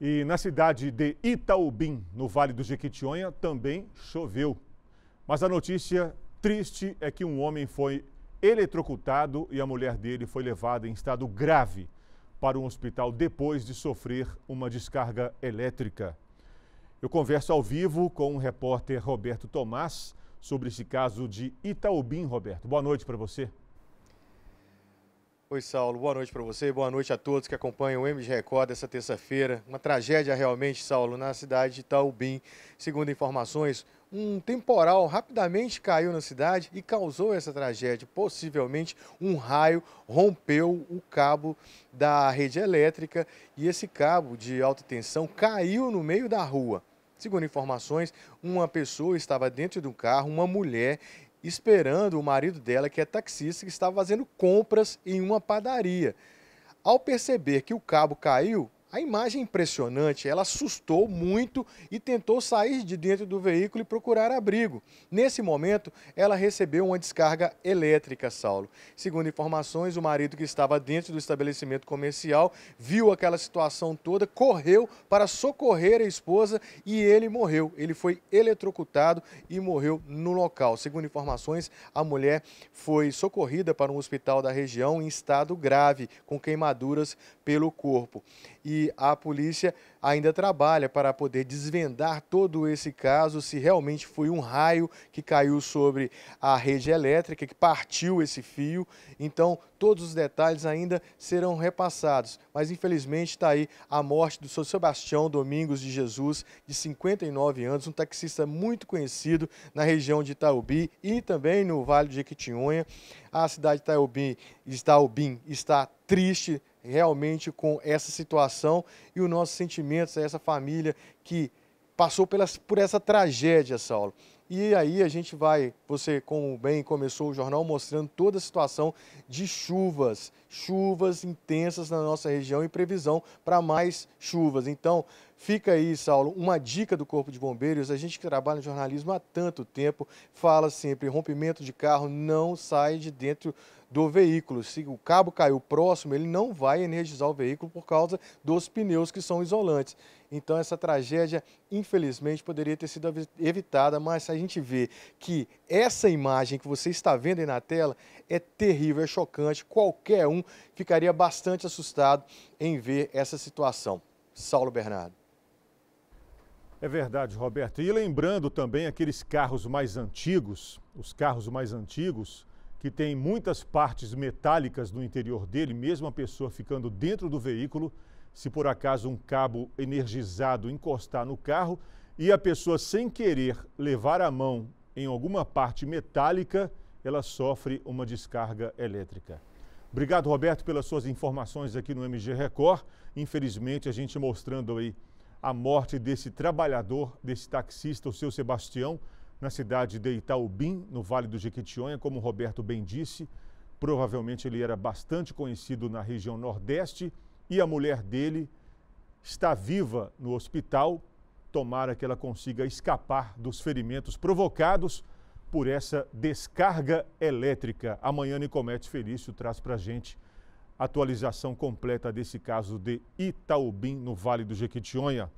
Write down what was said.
E na cidade de Itaubim, no Vale do Jequitinhonha, também choveu. Mas a notícia triste é que um homem foi eletrocutado e a mulher dele foi levada em estado grave para um hospital depois de sofrer uma descarga elétrica. Eu converso ao vivo com o repórter Roberto Tomás sobre esse caso de Itaubim, Roberto. Boa noite para você. Oi, Saulo. Boa noite para você, boa noite a todos que acompanham o MG Record essa terça-feira. Uma tragédia realmente, Saulo, na cidade de Taubim. Segundo informações, um temporal rapidamente caiu na cidade e causou essa tragédia. Possivelmente um raio rompeu o cabo da rede elétrica e esse cabo de alta tensão caiu no meio da rua. Segundo informações, uma pessoa estava dentro de um carro, uma mulher, esperando o marido dela, que é taxista, que estava fazendo compras em uma padaria. Ao perceber que o cabo caiu, a imagem impressionante, ela assustou muito e tentou sair de dentro do veículo e procurar abrigo. Nesse momento, ela recebeu uma descarga elétrica, Saulo. Segundo informações, o marido que estava dentro do estabelecimento comercial viu aquela situação toda, correu para socorrer a esposa e ele morreu. Ele foi eletrocutado e morreu no local. Segundo informações, a mulher foi socorrida para um hospital da região em estado grave, com queimaduras pelo corpo. E a polícia ainda trabalha para poder desvendar todo esse caso, se realmente foi um raio que caiu sobre a rede elétrica, que partiu esse fio. Então, todos os detalhes ainda serão repassados. Mas, infelizmente, está aí a morte do seu Sebastião Domingos de Jesus, de 59 anos, um taxista muito conhecido na região de Itaubi e também no Vale de Jequitinhonha. A cidade de Itaubi está triste realmente com essa situação e os nossos sentimentos a essa família que passou pelas, por essa tragédia, Saulo. E aí a gente vai, você como bem começou o jornal mostrando toda a situação de chuvas, chuvas intensas na nossa região e previsão para mais chuvas. Então, fica aí, Saulo, uma dica do Corpo de Bombeiros, a gente que trabalha no jornalismo há tanto tempo, fala sempre, rompimento de carro não sai de dentro do veículo. Se o cabo caiu próximo, ele não vai energizar o veículo por causa dos pneus que são isolantes. Então essa tragédia, infelizmente, poderia ter sido evitada, mas a gente vê que essa imagem que você está vendo aí na tela é terrível, é chocante. Qualquer um ficaria bastante assustado em ver essa situação. Saulo Bernardo. É verdade, Roberto. E lembrando também aqueles carros mais antigos, os carros mais antigos, que tem muitas partes metálicas no interior dele, mesmo a pessoa ficando dentro do veículo, se por acaso um cabo energizado encostar no carro e a pessoa sem querer levar a mão em alguma parte metálica, ela sofre uma descarga elétrica. Obrigado, Roberto, pelas suas informações aqui no MG Record. Infelizmente, a gente mostrando aí a morte desse trabalhador, desse taxista, o seu Sebastião, na cidade de Itaubim, no Vale do Jequitinhonha, como Roberto bem disse. Provavelmente ele era bastante conhecido na região Nordeste e a mulher dele está viva no hospital. Tomara que ela consiga escapar dos ferimentos provocados por essa descarga elétrica. Amanhã Nicomete Felício traz para a gente atualização completa desse caso de Itaubim, no Vale do Jequitinhonha.